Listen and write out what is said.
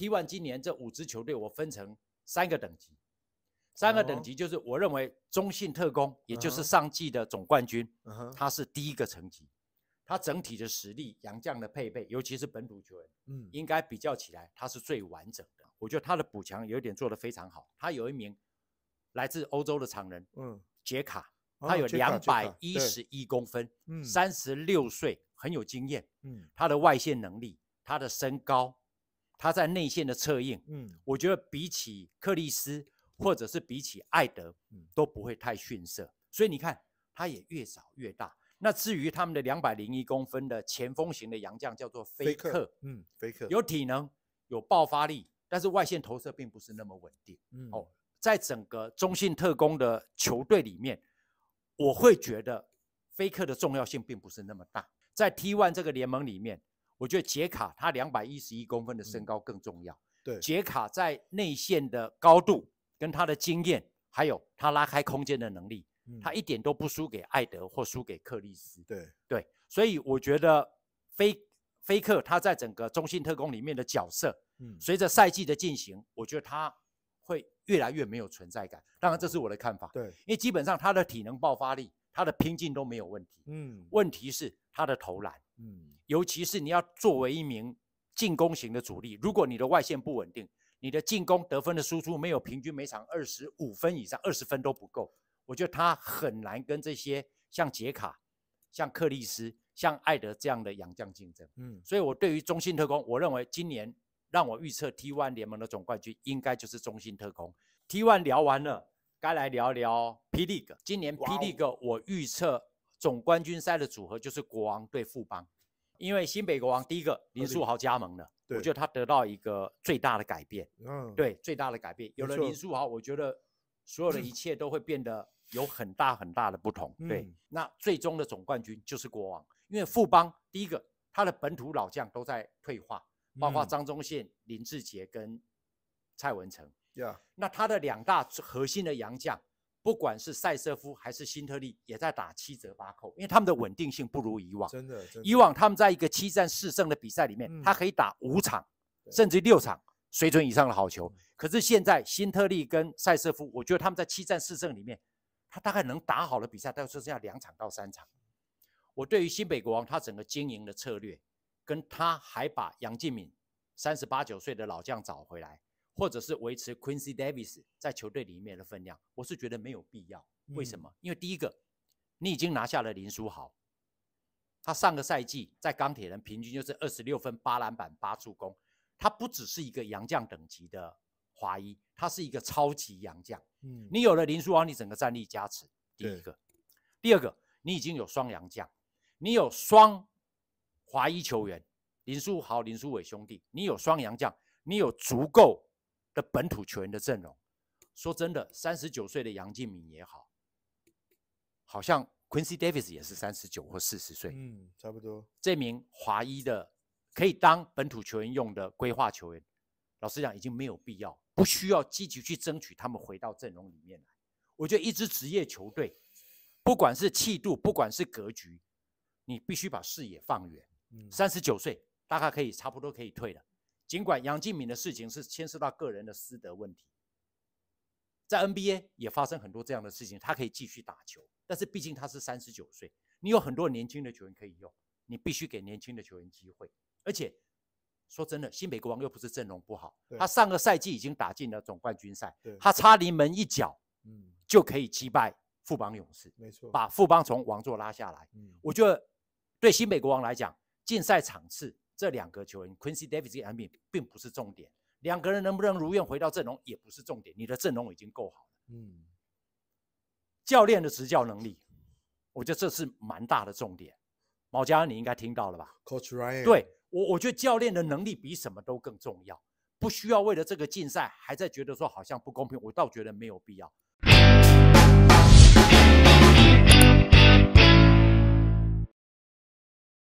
T1 今年这五支球队，我分成三个等级。三个等级就是我认为中信特工，也就是上季的总冠军，他是第一个层级。他整体的实力、洋将的配备，尤其是本土球员，嗯，应该比较起来，他是最完整的。我觉得他的补强有一点做得非常好。他有一名来自欧洲的常人，嗯，杰卡，他有两百一十一公分，三十六岁，很有经验，嗯，他的外线能力，他的身高。他在内线的策应，嗯，我觉得比起克里斯或者是比起艾德，嗯，都不会太逊色。所以你看，他也越长越大。那至于他们的两百零一公分的前锋型的洋将，叫做菲克，嗯，菲克有体能，有爆发力，但是外线投射并不是那么稳定。哦，在整个中信特工的球队里面，我会觉得菲克的重要性并不是那么大。在 T1 这个联盟里面。我觉得杰卡他两百一十一公分的身高更重要。对，杰卡在内线的高度、跟他的经验，还有他拉开空间的能力，他一点都不输给艾德或输给克里斯。对对，所以我觉得菲菲克他在整个中信特工里面的角色，随着赛季的进行，我觉得他会越来越没有存在感。当然，这是我的看法。对，因为基本上他的体能爆发力。他的拼劲都没有问题，嗯，问题是他的投篮，嗯，尤其是你要作为一名进攻型的主力，如果你的外线不稳定，你的进攻得分的输出没有平均每场二十五分以上，二十分都不够，我觉得他很难跟这些像杰卡、像克里斯、像艾德这样的洋将竞争，嗯，所以我对于中信特工，我认为今年让我预测 T1 联盟的总冠军应该就是中信特工。T1 聊完了。该来聊聊霹雳哥。今年霹雳哥，我预测总冠军赛的组合就是国王对富邦，因为新北国王第一个林书豪加盟了，我觉得他得到一个最大的改变，对最大的改变，有了林书豪，我觉得所有的一切都会变得有很大很大的不同。对，那最终的总冠军就是国王，因为富邦第一个他的本土老将都在退化，包括张忠宪、林志杰跟蔡文成。Yeah，那他的两大核心的洋将，不管是塞瑟夫还是辛特利，也在打七折八扣，因为他们的稳定性不如以往。真的，以往他们在一个七战四胜的比赛里面，他可以打五场甚至六场水准以上的好球。可是现在辛特利跟塞瑟夫，我觉得他们在七战四胜里面，他大概能打好的比赛，大概只剩下两场到三场。我对于新北国王他整个经营的策略，跟他还把杨敬敏三十八九岁的老将找回来。或者是维持 Quincy Davis 在球队里面的分量，我是觉得没有必要。为什么？因为第一个，你已经拿下了林书豪，他上个赛季在钢铁人平均就是二十六分、八篮板、八助攻，他不只是一个洋将等级的华裔，他是一个超级洋将。嗯，你有了林书豪，你整个战力加持。第一个，第二个，你已经有双洋将，你有双华裔球员林书豪、林书伟兄弟，你有双洋将，你有足够。的本土球员的阵容，说真的，三十九岁的杨敬敏也好，好像 Quincy Davis 也是三十九或四十岁，嗯，差不多。这名华裔的可以当本土球员用的规划球员，老实讲已经没有必要，不需要积极去争取他们回到阵容里面来。我觉得一支职业球队，不管是气度，不管是格局，你必须把视野放远。三十九岁，大概可以，差不多可以退了。尽管杨敬敏的事情是牵涉到个人的私德问题，在 NBA 也发生很多这样的事情，他可以继续打球，但是毕竟他是三十九岁，你有很多年轻的球员可以用，你必须给年轻的球员机会。而且说真的，新北国王又不是阵容不好，他上个赛季已经打进了总冠军赛，他插临门一脚，嗯，就可以击败富邦勇士，没错，把富邦从王座拉下来。嗯，我觉得对新北国王来讲，竞赛场次。这两个球员，Quincy Davis a m d me，并不是重点。两个人能不能如愿回到阵容，也不是重点。你的阵容已经够好了。嗯，教练的执教能力，我觉得这是蛮大的重点。毛家，你应该听到了吧？Coach Ryan，对我，我觉得教练的能力比什么都更重要。不需要为了这个竞赛，还在觉得说好像不公平，我倒觉得没有必要。